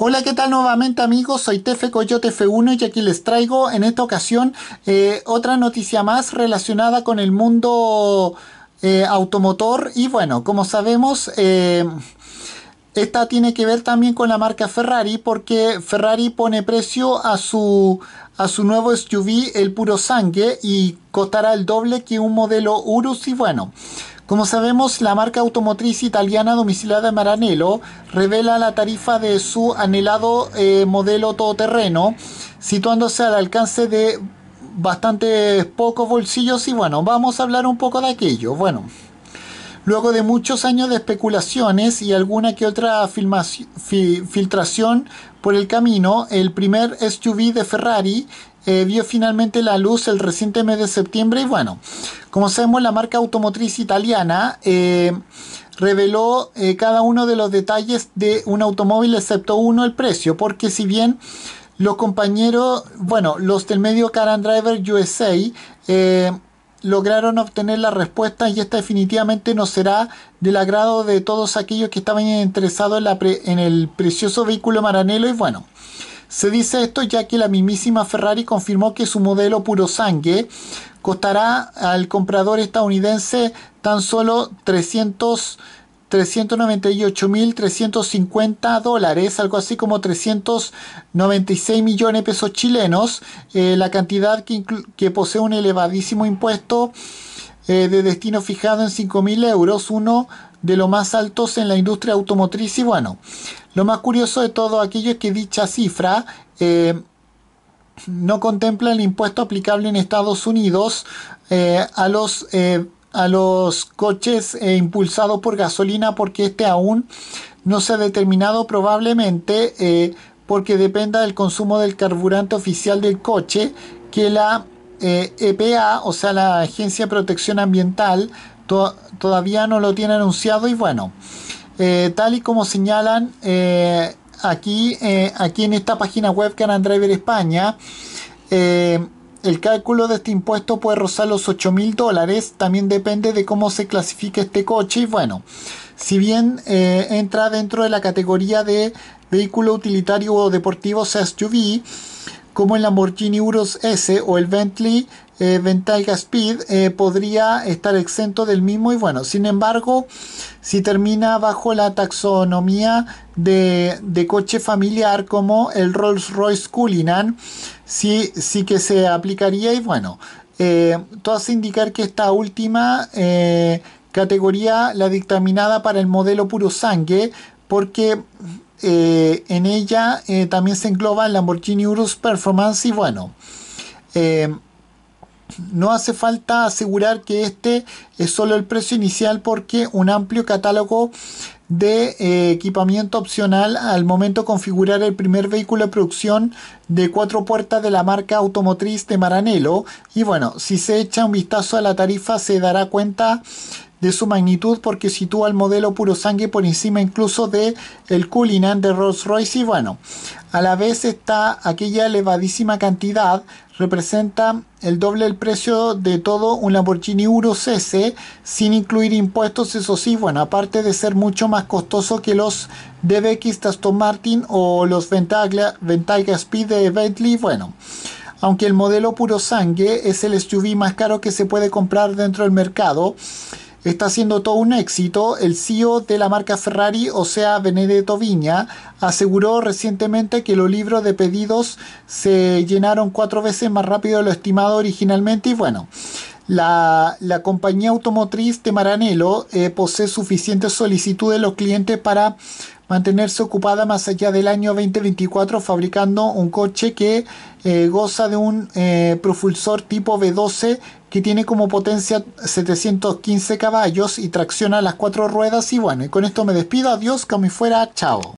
Hola, ¿qué tal nuevamente amigos? Soy Tefe Coyote F1 y aquí les traigo en esta ocasión eh, otra noticia más relacionada con el mundo eh, automotor y bueno, como sabemos... Eh, esta tiene que ver también con la marca Ferrari porque Ferrari pone precio a su, a su nuevo SUV, el puro sangue, y costará el doble que un modelo Urus y bueno, como sabemos, la marca automotriz italiana domiciliada en Maranello revela la tarifa de su anhelado eh, modelo todoterreno, situándose al alcance de bastantes pocos bolsillos y bueno, vamos a hablar un poco de aquello. Bueno, luego de muchos años de especulaciones y alguna que otra filtración por el camino, el primer SUV de Ferrari eh, vio finalmente la luz el reciente mes de septiembre y bueno, como sabemos la marca automotriz italiana eh, reveló eh, cada uno de los detalles de un automóvil excepto uno, el precio, porque si bien los compañeros, bueno, los del medio Car and Driver USA lograron obtener la respuesta y esta definitivamente no será del agrado de todos aquellos que estaban interesados en, en el precioso vehículo Maranello y bueno. Se dice esto ya que la mismísima Ferrari confirmó que su modelo puro sangue costará al comprador estadounidense tan solo 398.350 dólares, algo así como 396 millones de pesos chilenos, eh, la cantidad que posee un elevadísimo impuesto eh, de destino fijado en 5.000 euros, uno de los más altos en la industria automotriz. Y bueno, lo más curioso de todo aquello es que dicha cifra eh, no contempla el impuesto aplicable en Estados Unidos eh, a los... a los coches impulsados por gasolina porque este aún no se ha determinado probablemente porque dependa del consumo del carburante oficial del coche que la EPA, eh, e o sea, la Agencia de Protección Ambiental, todavía no lo tiene anunciado y bueno, eh, tal y como señalan eh, aquí, aquí en esta página web que Driver España, el cálculo de este impuesto puede rozar los 8 mil dólares, también depende de cómo se clasifique este coche y bueno, si bien entra dentro de la categoría de vehículo utilitario o deportivo, SUV, como el Lamborghini Urus S o el Bentley Bentayga eh, Speed eh, podría estar exento del mismo y bueno, sin embargo, si termina bajo la taxonomía de, coche familiar como el Rolls Royce Cullinan, sí, sí que se aplicaría y bueno, eh, todo hace indicar que esta última categoría la dictaminada para el modelo puro sangue porque eh, en ella eh, también se engloba el Lamborghini Urus Performance y bueno, eh, no hace falta asegurar que este es solo el precio inicial porque un amplio catálogo de equipamiento opcional al momento configurar el primer vehículo de producción de cuatro puertas de la marca automotriz de Maranello y bueno, si se echa un vistazo a la tarifa se dará cuenta de su magnitud porque sitúa el modelo puro sangue por encima incluso de el Cullinan de Rolls Royce y bueno, a la vez está aquella elevadísima cantidad representa el doble el precio de todo un Lamborghini Euro S sin incluir impuestos, eso sí, bueno, aparte de ser mucho más costoso que los DBX de Martin o los Ventaglia, Speed de Bentley, bueno. Aunque el modelo puro sangue es el SUV más caro que se puede comprar dentro del mercado, está siendo todo un éxito. El CEO de la marca Ferrari, o sea, Benedetto Viña, aseguró recientemente que los libros de pedidos se llenaron cuatro veces más rápido de lo estimado originalmente y bueno. La, la compañía automotriz de Maranello eh, posee suficientes solicitudes de los clientes para mantenerse ocupada más allá del año 2024 fabricando un coche que eh, goza de un eh, propulsor tipo V12 que tiene como potencia 715 caballos y tracciona las cuatro ruedas y bueno, con esto me despido, adiós, cami fuera, chao.